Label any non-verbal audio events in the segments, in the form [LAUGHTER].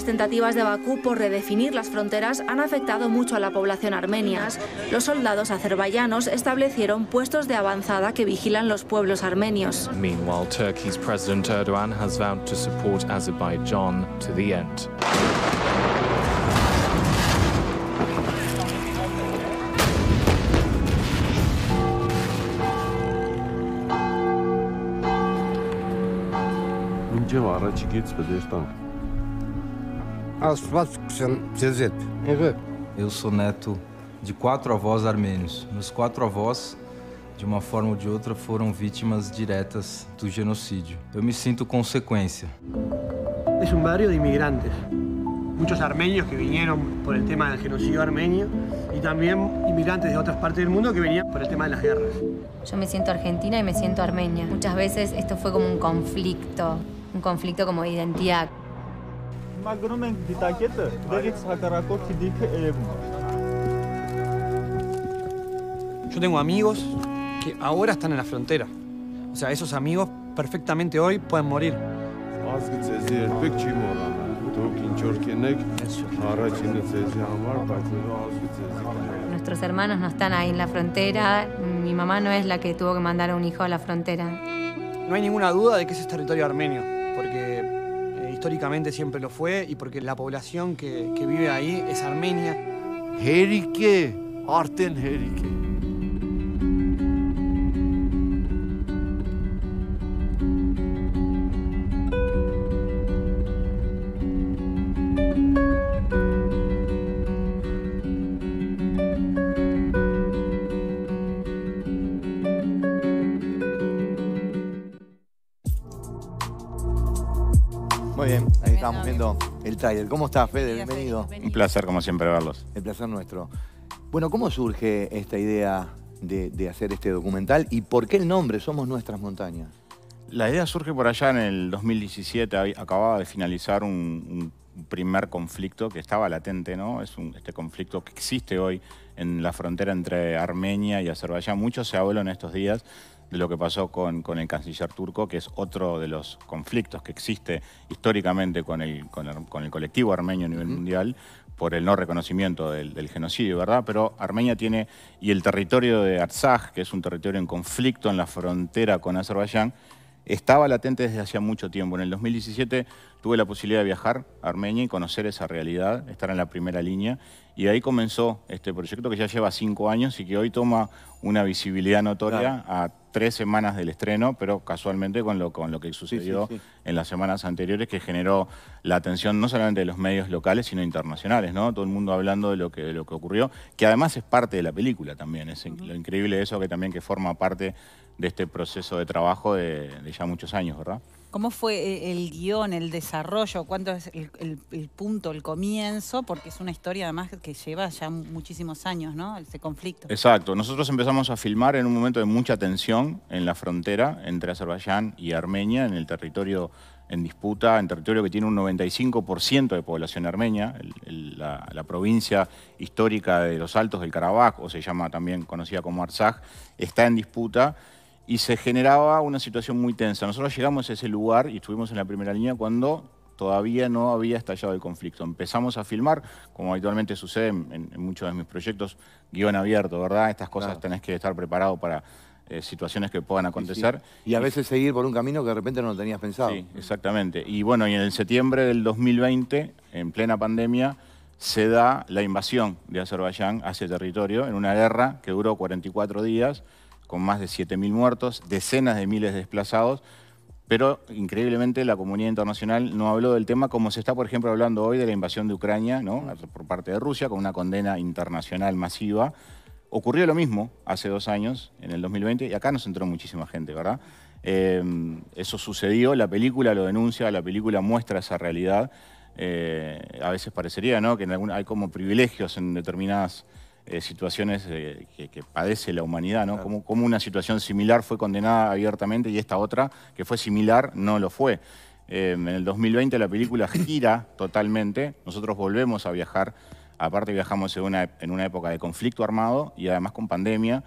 las tentativas de Bakú por redefinir las fronteras han afectado mucho a la población armenia. Los soldados azerbaiyanos establecieron puestos de avanzada que vigilan los pueblos armenios. Meanwhile, Turkey's President Erdogan has vowed to support Azerbaijan to the end. É Eu sou neto de quatro avós armênios. Meus quatro avós, de uma forma ou de outra, foram vítimas diretas do genocídio. Eu me sinto consequência. É um barrio de imigrantes. Muitos armênios que vieram por el tema do genocídio armênio e também imigrantes de outras partes do mundo que vieram por el tema das guerras. Eu me sinto argentina e me sinto armênia. Muitas vezes isto foi como um conflito, um conflito como de identidade. Yo tengo amigos que ahora están en la frontera. O sea, esos amigos perfectamente hoy pueden morir. Nuestros hermanos no están ahí en la frontera. Mi mamá no es la que tuvo que mandar a un hijo a la frontera. No hay ninguna duda de que ese es territorio armenio históricamente siempre lo fue y porque la población que, vive ahí es armenia. Herike, Arten Herike. Estamos viendo el tráiler. ¿Cómo estás, Fede? Bienvenido. Un placer, como siempre, verlos. El placer nuestro. Bueno, ¿cómo surge esta idea de, hacer este documental y por qué el nombre Somos Nuestras Montañas? La idea surge por allá en el 2017. Acababa de finalizar un, primer conflicto que estaba latente, ¿no? Es este conflicto que existe hoy en la frontera entre Armenia y Azerbaiyán. Mucho se habló en estos días de lo que pasó con, con el canciller turco, que es otro de los conflictos que existe históricamente con el, con el, con el colectivo armenio a nivel mundial por el no reconocimiento del, genocidio, ¿verdad? Pero Armenia tiene, y el territorio de Artsaj, que es un territorio en conflicto en la frontera con Azerbaiyán, estaba latente desde hacía mucho tiempo. En el 2017 tuve la posibilidad de viajar a Armenia y conocer esa realidad, estar en la primera línea. Y ahí comenzó este proyecto que ya lleva cinco años y que hoy toma una visibilidad notoria a tres semanas del estreno, pero casualmente con lo, con lo que sucedió en las semanas anteriores, que generó la atención no solamente de los medios locales, sino internacionales, ¿no? Todo el mundo hablando de lo que, lo que ocurrió, que además es parte de la película también. Es lo increíble eso que también que forma parte de este proceso de trabajo de, ya muchos años, ¿verdad? ¿Cómo fue eh, el guión, el desarrollo? ¿Cuánto es el, punto, el comienzo? Porque es una historia además que lleva ya muchísimos años, ¿no? Ese conflicto. Exacto. Nosotros empezamos a filmar en un momento de mucha tensión en la frontera entre Azerbaiyán y Armenia, en el territorio en disputa, en territorio que tiene un 95% de población armenia, la, provincia histórica de los Altos del Karabaj, o se llama también conocida como Artsaj, está en disputa y se generaba una situación muy tensa. Nosotros llegamos a ese lugar y estuvimos en la primera línea cuando todavía no había estallado el conflicto. Empezamos a filmar, como habitualmente sucede en, muchos de mis proyectos, guión abierto, ¿verdad? Estas cosas tenés que estar preparado para eh, situaciones que puedan acontecer. Y a veces seguir por un camino que de repente no lo tenías pensado. Sí, exactamente. Y bueno, en el septiembre del 2020, en plena pandemia, se da la invasión de Azerbaiyán hacia ese territorio en una guerra que duró 44 días con más de 7.000 muertos, decenas de miles desplazados, pero increíblemente la comunidad internacional no habló del tema como se está, por ejemplo, hablando hoy de la invasión de Ucrania mm. por parte de Rusia con una condena internacional masiva. Ocurrió lo mismo hace dos años, en el 2020, y acá nos entró muchísima gente, ¿verdad? Eh, eso sucedió, la película lo denuncia, la película muestra esa realidad. Eh, a veces parecería ¿no? que hay como privilegios en determinadas eh, situaciones eh, que, padece la humanidad, ¿no? Como, una situación similar fue condenada abiertamente y esta otra, que fue similar, no lo fue. Eh, en el 2020 la película gira totalmente, nosotros volvemos a viajar, aparte viajamos en una, en una época de conflicto armado y además con pandemia,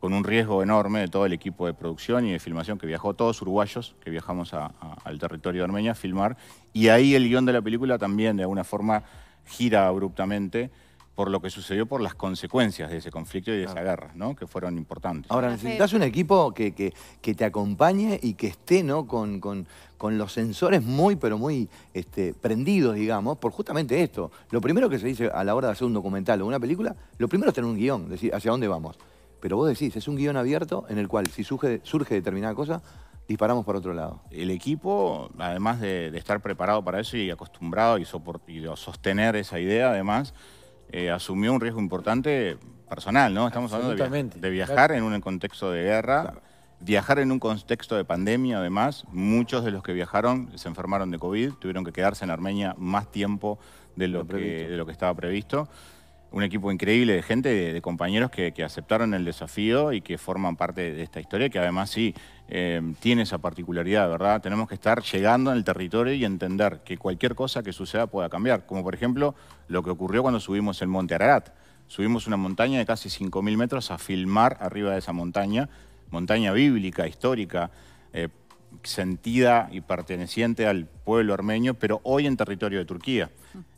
con un riesgo enorme de todo el equipo de producción y de filmación que viajó, todos uruguayos que viajamos al territorio de Armenia a filmar, y ahí el guión de la película también de alguna forma gira abruptamente por lo que sucedió, por las consecuencias de ese conflicto y de esa guerra, ¿no? que fueron importantes. Ahora, necesitas un equipo que, que, te acompañe y que esté ¿no? con, con, los sensores muy, pero muy este, prendidos, digamos, por justamente esto. Lo primero que se dice a la hora de hacer un documental o una película, lo primero es tener un guión, decir hacia dónde vamos. Pero vos decís, es un guión abierto en el cual si surge, surge determinada cosa, disparamos para otro lado. El equipo, además de, estar preparado para eso y acostumbrado y, soport, y sostener esa idea, además, eh, asumió un riesgo importante personal, ¿no? Estamos hablando de, viajar en un contexto de guerra, viajar en un contexto de pandemia, además. Muchos de los que viajaron se enfermaron de COVID, tuvieron que quedarse en Armenia más tiempo de lo, de lo que estaba previsto un equipo increíble de gente, de, compañeros que, aceptaron el desafío y que forman parte de esta historia, que además sí eh, tiene esa particularidad, ¿verdad? Tenemos que estar llegando al territorio y entender que cualquier cosa que suceda pueda cambiar, como por ejemplo lo que ocurrió cuando subimos el Monte Ararat. Subimos una montaña de casi 5.000 metros a filmar arriba de esa montaña, montaña bíblica, histórica, eh, sentida y perteneciente al pueblo armenio, pero hoy en territorio de Turquía.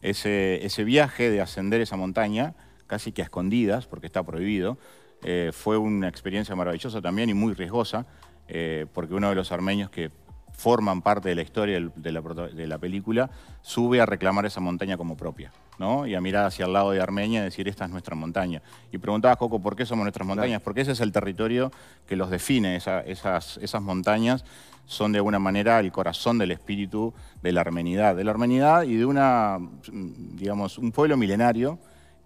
Ese, viaje de ascender esa montaña, casi que a escondidas, porque está prohibido, eh, fue una experiencia maravillosa también y muy riesgosa, eh, porque uno de los armenios que forman parte de la historia de la, película, sube a reclamar esa montaña como propia, ¿no? Y a mirar hacia el lado de Armenia y decir, esta es nuestra montaña. Y a Coco, ¿por qué somos nuestras montañas? Porque ese es el territorio que los define, esas montañas son de alguna manera el corazón del espíritu de la armenidad, de la armenidad y de una, digamos, un pueblo milenario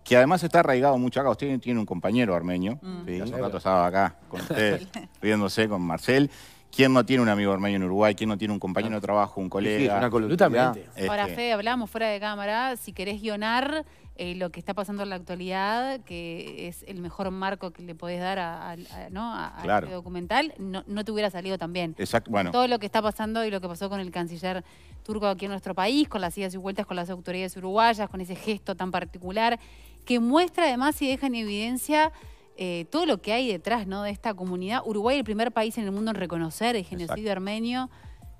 que además está arraigado mucho acá. Usted tiene un compañero armenio, que mm. ¿sí? un rato estaba acá con [LAUGHS] usted, riéndose con Marcel, ¿Quién no tiene un amigo hermano en Uruguay? ¿Quién no tiene un compañero de trabajo, un colega? Sí, Absolutamente. Ahora, Fede, hablamos fuera de cámara, si querés guionar eh, lo que está pasando en la actualidad, que es el mejor marco que le podés dar a, este documental, no, no, te hubiera salido también. Exacto, bueno. Todo lo que está pasando y lo que pasó con el canciller turco aquí en nuestro país, con las idas y vueltas con las autoridades uruguayas, con ese gesto tan particular, que muestra además y deja en evidencia eh, todo lo que hay detrás ¿no? de esta comunidad. Uruguay, el primer país en el mundo en reconocer el genocidio armenio,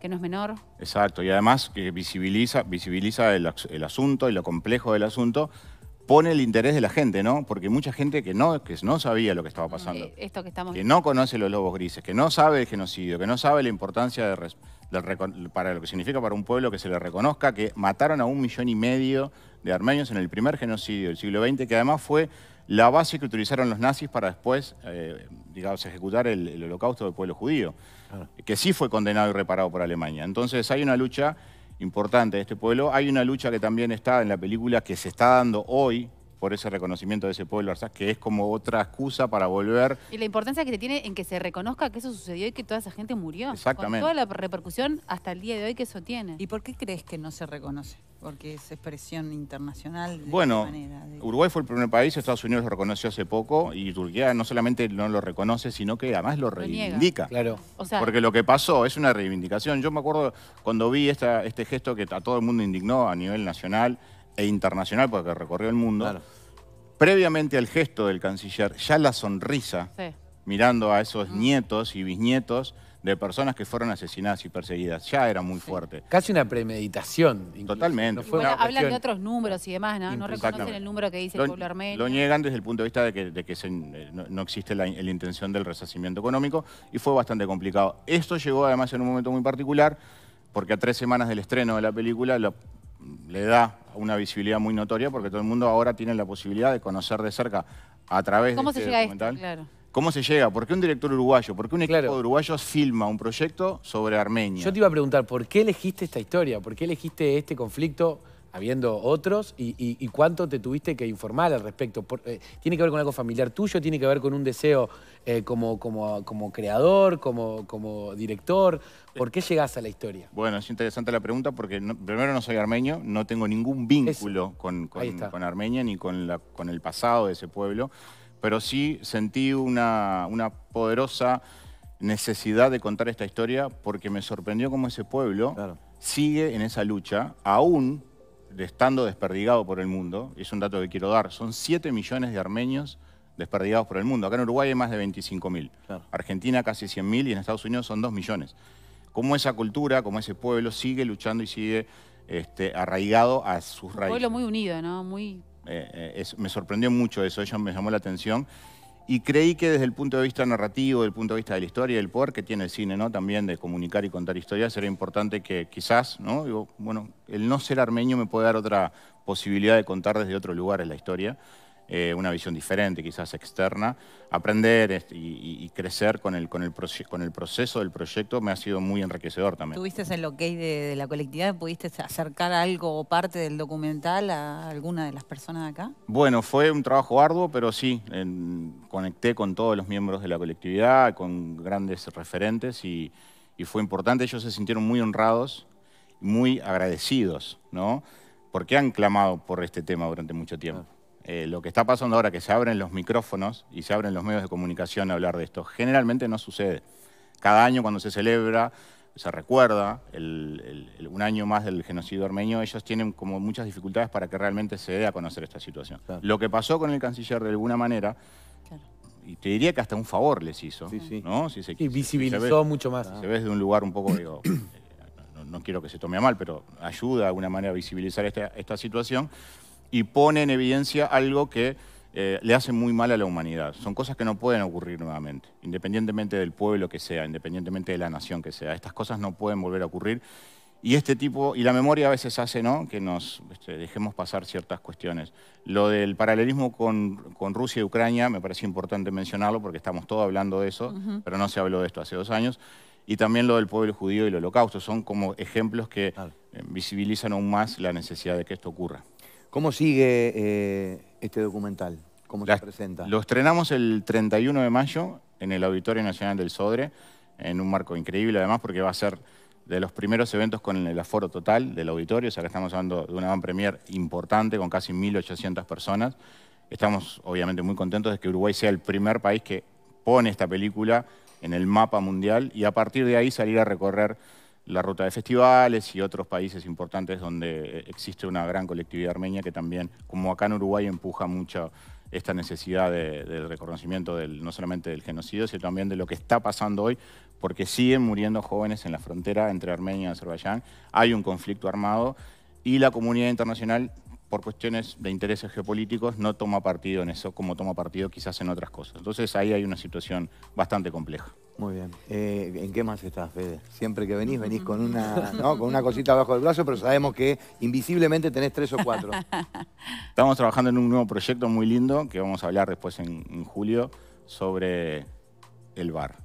que no es menor. Exacto, y además que visibiliza, visibiliza el, asunto y lo complejo del asunto, pone el interés de la gente, ¿no? Porque mucha gente que no, que no sabía lo que estaba mm, pasando. Eh, esto que estamos Que no conoce los lobos grises, que no sabe el genocidio, que no sabe la importancia de para lo que significa para un pueblo que se le reconozca que mataron a un millón y medio de armenios en el primer genocidio del siglo XX, que además fue la base que utilizaron los nazis para después, eh, digamos, ejecutar el, holocausto del pueblo judío, ah. que sí fue condenado y reparado por Alemania. Entonces hay una lucha importante de este pueblo, hay una lucha que también está en la película que se está dando hoy por ese reconocimiento de ese pueblo que es como otra excusa para volver. Y la importancia que tiene en que se reconozca que eso sucedió y que toda esa gente murió. Exactamente. Con toda la repercusión hasta el día de hoy que eso tiene. ¿Y por qué crees que no se reconoce? Porque es expresión internacional. De bueno, manera Uruguay fue el primer país, Estados Unidos lo reconoció hace poco y Turquía no solamente no lo reconoce, sino que además lo reivindica. claro. Porque lo que pasó es una reivindicación. Yo me acuerdo cuando vi esta, este gesto que a todo el mundo indignó a nivel nacional e internacional, porque recorrió el mundo, previamente al gesto del canciller, ya la sonrisa, mirando a esos nietos y bisnietos de personas que fueron asesinadas y perseguidas, ya era muy fuerte. Casi una premeditación. Incluso. Totalmente. hablan de otros números y demás, ¿no? No reconocen el número que dice el pueblo armenio. Lo niegan desde el punto de vista de que, eh, no, existe la, intención del resacimiento económico y fue bastante complicado. Esto llegó además en un momento muy particular porque a tres semanas del estreno de la película le da una visibilidad muy notoria porque todo el mundo ahora tiene la posibilidad de conocer de cerca a través ¿Cómo de este se llega documental. ¿Cómo se llega? ¿Por qué un director uruguayo? ¿Por qué un equipo de uruguayos filma un proyecto sobre Armenia? Yo te iba a preguntar, ¿por qué elegiste esta historia? ¿Por qué elegiste este conflicto? habiendo otros, y, cuánto te tuviste que informar al respecto. Eh, ¿Tiene que ver con algo familiar tuyo? ¿Tiene que ver con un deseo eh, como, como, como creador, como, como director? ¿Por qué llegás a la historia? Bueno, es interesante la pregunta porque primero no soy armenio, no tengo ningún vínculo con, con, Armenia ni con, con el pasado de ese pueblo, pero sí sentí una, una poderosa necesidad de contar esta historia porque me sorprendió cómo ese pueblo sigue en esa lucha, aún estando desperdigado por el mundo, y es un dato que quiero dar, son 7 millones de armenios desperdigados por el mundo. Acá en Uruguay hay más de 25.000, mil, Argentina casi mil y en Estados Unidos son 2 millones. Cómo esa cultura, cómo ese pueblo sigue luchando y sigue este, arraigado a sus raíces. Un pueblo muy unido, ¿no? Muy... Eh, eh, me sorprendió mucho eso, eso me llamó la atención. Y creí que desde el punto de vista narrativo, desde el punto de vista de la historia, y el poder que tiene el cine, También de comunicar y contar historias, era importante que quizás, bueno, el no ser armenio me puede dar otra posibilidad de contar desde otro lugar en la historia. Eh, una visión diferente, quizás externa. Aprender y, crecer con el, con, el con el proceso del proyecto me ha sido muy enriquecedor también. ¿Tuviste en lo que de, la colectividad? ¿Pudiste acercar algo o parte del documental a alguna de las personas de acá? Bueno, fue un trabajo arduo, pero sí, conecté con todos los miembros de la colectividad, con grandes referentes y, y fue importante. Ellos se sintieron muy honrados, muy agradecidos, ¿no? Porque han clamado por este tema durante mucho tiempo. Eh, lo que está pasando ahora, que se abren los micrófonos y se abren los medios de comunicación a hablar de esto, generalmente no sucede. Cada año cuando se celebra, se recuerda un año más del genocidio armenio, ellos tienen como muchas dificultades para que realmente se dé a conocer esta situación. Lo que pasó con el canciller de alguna manera, y te diría que hasta un favor les hizo, y visibilizó mucho más. se ve desde un lugar un poco, [COUGHS] eh, no, quiero que se tome a mal, pero ayuda de alguna manera a visibilizar esta situación y pone en evidencia algo que eh, le hace muy mal a la humanidad. Son cosas que no pueden ocurrir nuevamente, independientemente del pueblo que sea, independientemente de la nación que sea. Estas cosas no pueden volver a ocurrir. Y este tipo, y la memoria a veces hace, ¿no? Que nos este, dejemos pasar ciertas cuestiones. Lo del paralelismo con, Rusia y Ucrania me parece importante mencionarlo porque estamos todos hablando de eso, pero no se habló de esto hace dos años. Y también lo del pueblo judío y el holocausto. Son como ejemplos que eh, visibilizan aún más la necesidad de que esto ocurra. ¿Cómo sigue eh, este documental? ¿Cómo se presenta? Lo estrenamos el 31 de mayo en el Auditorio Nacional del Sodre, en un marco increíble además porque va a ser de los primeros eventos con el aforo total del auditorio, o sea que estamos hablando de una van premier importante con casi 1.800 personas. Estamos obviamente muy contentos de que Uruguay sea el primer país que pone esta película en el mapa mundial y a partir de ahí salir a recorrer la ruta de festivales y otros países importantes donde eh, existe una gran colectividad armenia que también, como acá en Uruguay, empuja mucho esta necesidad de, del reconocimiento del, no solamente del genocidio, sino también de lo que está pasando hoy, porque siguen muriendo jóvenes en la frontera entre Armenia y Azerbaiyán, hay un conflicto armado y la comunidad internacional por cuestiones de intereses geopolíticos, no toma partido en eso, como toma partido quizás en otras cosas. Entonces ahí hay una situación bastante compleja. Muy bien. Eh, ¿En qué más estás, Fede? Siempre que venís, venís con una, con una cosita abajo del brazo, pero sabemos que invisiblemente tenés tres o cuatro. [LAUGHS] Estamos trabajando en un nuevo proyecto muy lindo que vamos a hablar después en, en julio sobre el bar.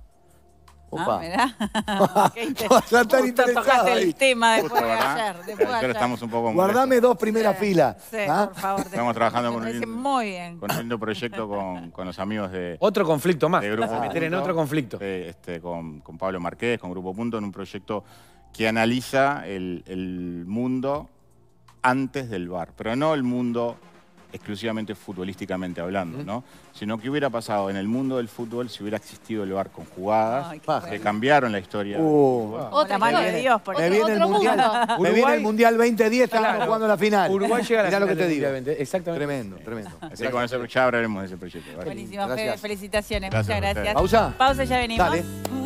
Opa. Ah, mirá. [LAUGHS] [LAUGHS] interesados ahí. el tema después de estamos un poco Guardame dos primeras filas. ¿ah? Estamos trabajando con un, muy bien. proyecto con, [LAUGHS] con, los amigos de... Otro conflicto más. De Grupo meter en otro conflicto. este, con, con, Pablo Marqués, con Grupo Punto, en un proyecto que analiza el, el mundo antes del bar. Pero no el mundo exclusivamente futbolísticamente hablando, ¿no? Sino que hubiera pasado en el mundo del fútbol si hubiera existido el bar con jugadas, que cambiaron la historia. Uh, Otra mano de Dios, me viene, el mundial, Uruguay, me viene el Mundial 2010, estamos jugando la final. Uruguay llega lo que te digo. Exactamente. Tremendo, tremendo. Así que con ya hablaremos de ese proyecto. Buenísimo, felicitaciones, muchas gracias. Pausa. Pausa, ya venimos.